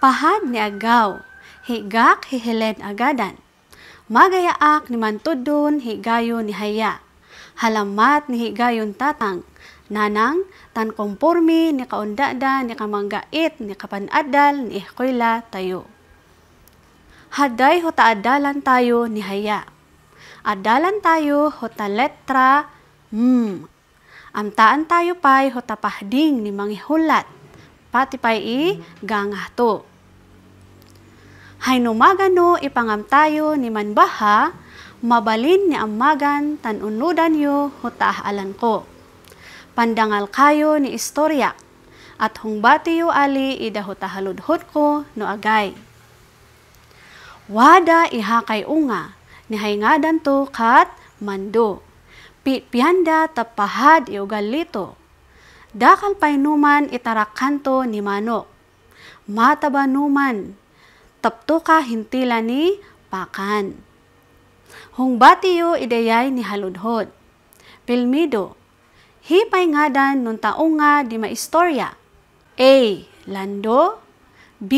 pahad ni agaw, higak hihilen agadan. Magayaak ni mantudun higayo ni haya. Halamat ni higayon tatang. Nanang, tan konformi ni kaundada ni kamanggait ni kapanadal ni ihkoyla tayo. Haday adalan tayo ni haya. Adalan tayo huta letra M. Amtaan tayo pa'y huta pahding ni mangihulat pati pay i magano ipangam tayo ni manbaha, mabalin ni ammagan tanunudan yo hutah alan ko. Pandangal kayo ni istorya, at hungbati yo ali ida idahutahaludhod ko no agay. Wada iha kay unga, hayngadan to kat mando. Pi pianda tapahad yo galito Dakal pay numan itarakanto ni manok. Mataba numan, tapto ka hintila ni pakan. Hungbatiyo ideyay ni haludhod. Pilmido, hipay ngadan nun taong nga di maistorya. A. Lando B.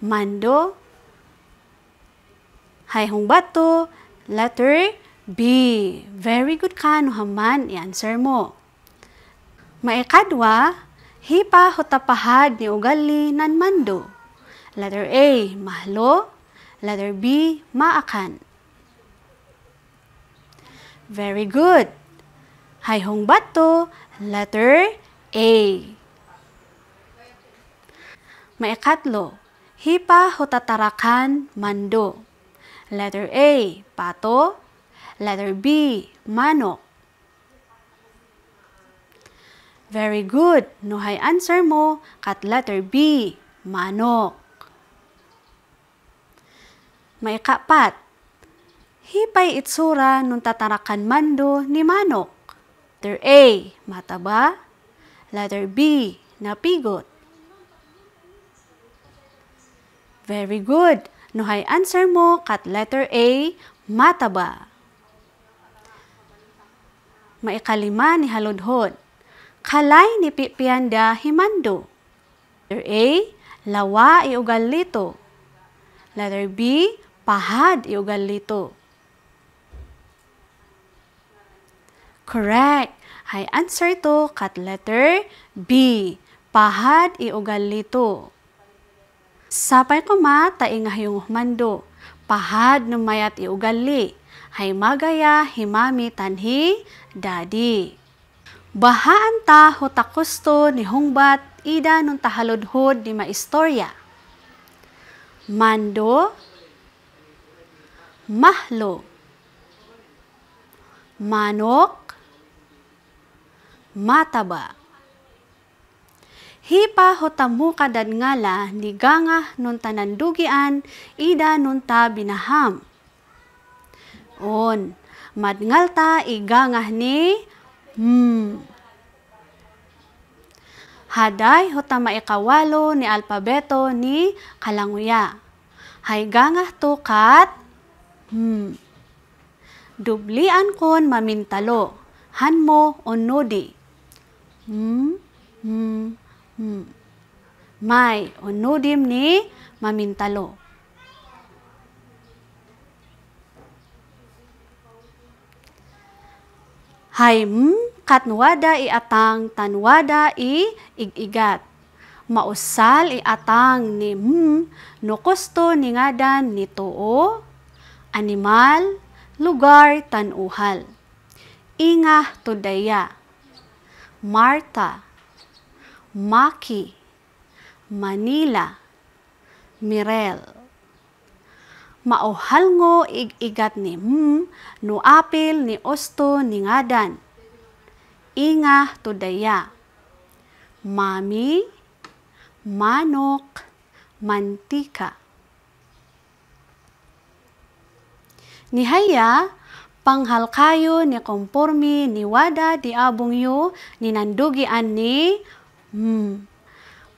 Mando Hay bato, letter B. Very good ka, no i-answer mo. Maikadwa, hipa hutapahad ni ugali nan mando. Letter A, mahlo. Letter B, maakan. Very good. Haihong bato, letter A. Maikatlo, hipa hutatarakan mando. Letter A, pato. Letter B, manok. Very good. Nuhay answer mo kat letter B, manok. Maikapat, hipay itsura nung tatarakan mando ni manok. Letter A, mataba. Letter B, napigot. Very good. Nuhay answer mo kat letter A, mataba. Maikalima ni Haludhod kalay ni pipianda himando. Letter A, lawa iugal lito. Letter B, pahad iugal lito. Correct. Hay answer to kat letter B. Pahad iugal lito. Sapay ko ma taing hayong humando. Pahad numayat iugali. Hay magaya himami tanhi daddy. Bahaan ta hotakusto ni hungbat ida nung tahalodhod ni maistorya. Mando, mahlo, manok, mataba. Hipa hotamu kadad ngala ni gangah nun tanandugian ida nun ta binaham. On, madngal ta igangah ni Hmm. Haday hotama ikawalo ni alpabeto ni kalanguya. Haygangah to kat hmm. Dublian kon mamintalo. Hanmo onodi. Hmm. Hmm. Hmm. May onodim ni mamintalo. Haym katnuada iatang tanwada i igigat. Mausal iatang ni m mm, no kusto ni ngadan ni tuo, animal, lugar tanuhal. Inga tudaya. Marta, Maki, Manila, Mirel mauhal ngo igigat ni mm, no apil ni osto ni ngadan. Inga to Mami, manok, mantika. Nihaya, panghalkayo ni kompormi ni wada di abong yo ni nandugian ni mm.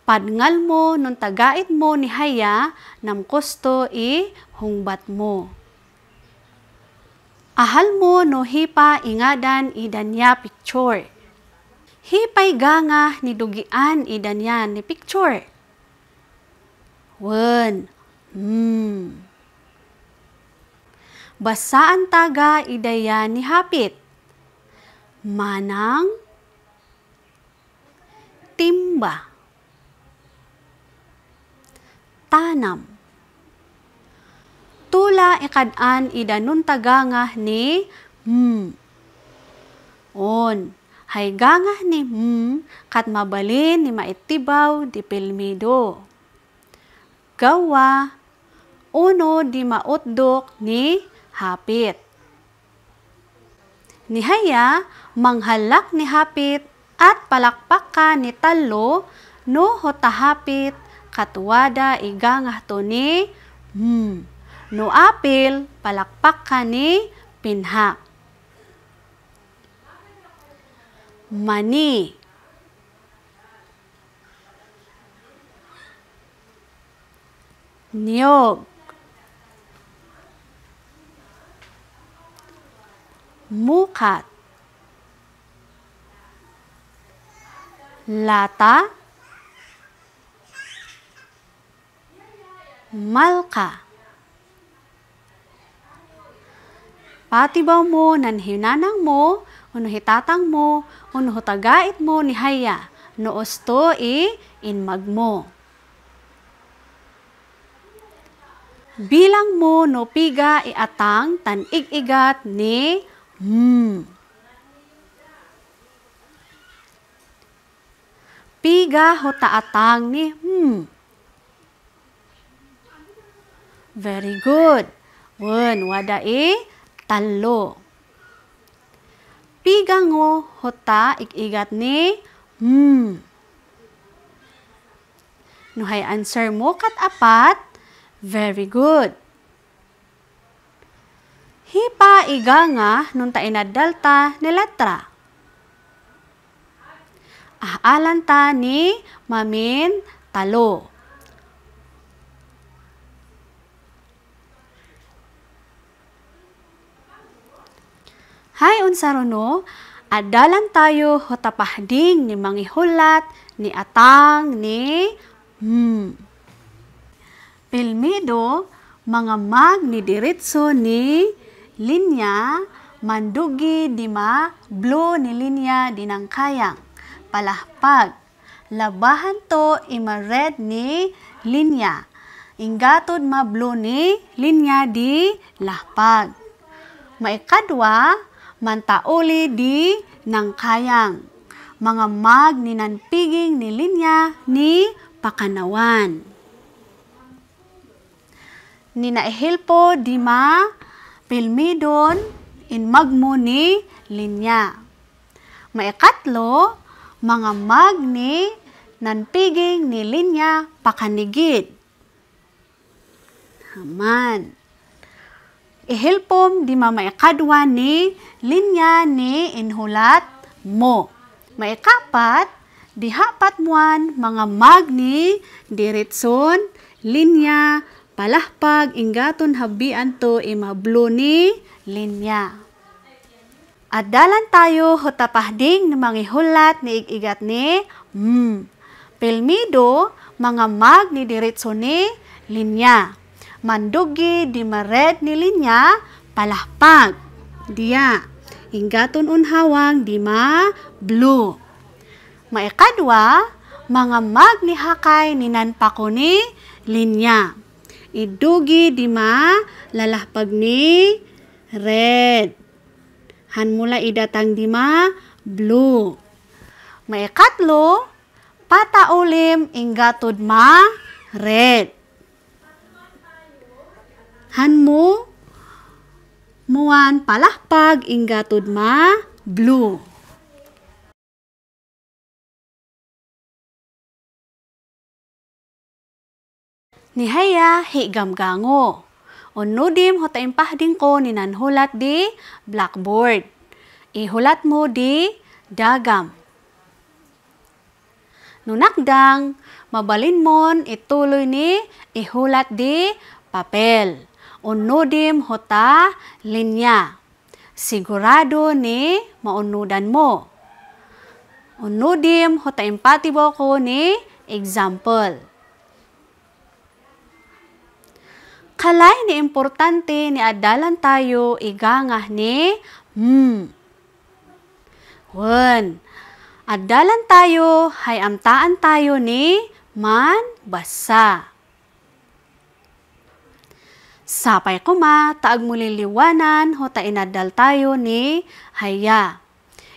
Padngalmo nung tagait mo ni haya nam kosto i hungbat mo. Ahal mo no hipa ingadan i danya picture. Hipay ganga ni dugian i danya ni picture. Wen. Hmm. Basaan taga idaya ni hapit. Manang timba tanam. Tula ikadaan idanuntaganga ni mm. On, hay hayganga ni mm kat mabalin ni maitibaw di pilmido. Gawa, uno di mautdok ni hapit. Nihaya, manghalak ni hapit at palakpak ka ni talo no hotahapit katuwada igangah to ni hmm. No apil, palakpak ka ni pinha. Mani. Niyog. Mukat. Lata. Lata. malka. Patibaw mo, nanhinanang mo, unuhitatang mo, unuhutagait mo ni haya, noosto i inmag mo. Bilang mo no piga iatang tanig-igat ni hmm. Piga hutaatang ni hmm. Very good. Wen, wada e talo. Pigango hota ikigat ni hmm. Nuhay answer mo kat apat. Very good. Hipa iganga nunta delta ni letra. Ah, alanta ni mamin talo. Hay unsa rono, adalan tayo hotapahding ni mangihulat, ni atang, ni hmm. Pilmido, mga mag ni diretso ni linya, mandugi di ma, blue ni linya dinangkayang. Palahpag, labahan to ima red ni linya. ingatod ma blue ni linya di lahpag. Maikadwa, mantauli di nang kayang. Mga mag ni nanpiging ni linya ni pakanawan. Ni naihilpo di ma pilmidon in magmo ni linya. Maikatlo, mga mag ni nanpiging ni linya pakanigid. Aman ihilpom di mamaikadwa ni linya ni inhulat mo. Maikapat, di hapat muan mga magni diretson linya palahpag ingaton habian to imablo ni linya. Adalan tayo hutapahding ng mga hulat ni igigat ni mm. Pilmido, mga mag ni diretso ni linya. mandugi di meret nilinya palahpag dia hingga tunun hawang di ma blue. Maikadwa, mga magnihakay ninan pako ni linya. Idugi di ma lalahpag ni red. Han mula idatang di ma blue. Maikatlo, pataulim tud ma red. hanmo muan palahpag ingatod ma blue. Nihaya higamgango. Unudim hotaimpahding ko ninanhulat di blackboard. Ihulat mo di dagam. Nunakdang, mabalin mon ituloy ni ihulat di papel unudim hota linya. Sigurado ni maunudan mo. Unudim hota empatibo ko ni example. Kalay ni importante ni adalan tayo igangah ni hmm. Wen, adalan tayo hayamtaan tayo ni man basa. Sapay kuma, taag muli liwanan, huta inadal tayo ni haya.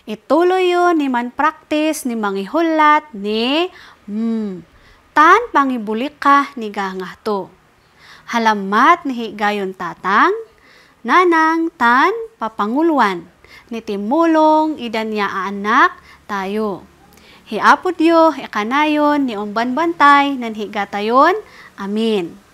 Ituloy yun ni man practice, ni mangihulat, ni hmm. Tan pangibulik ka ni gangah to. Halamat ni higayon tatang, nanang tan papanguluan. Ni timulong idanya anak tayo. Hiapod yo, ikanayon, ni umban bantay, nanhigatayon. Amin.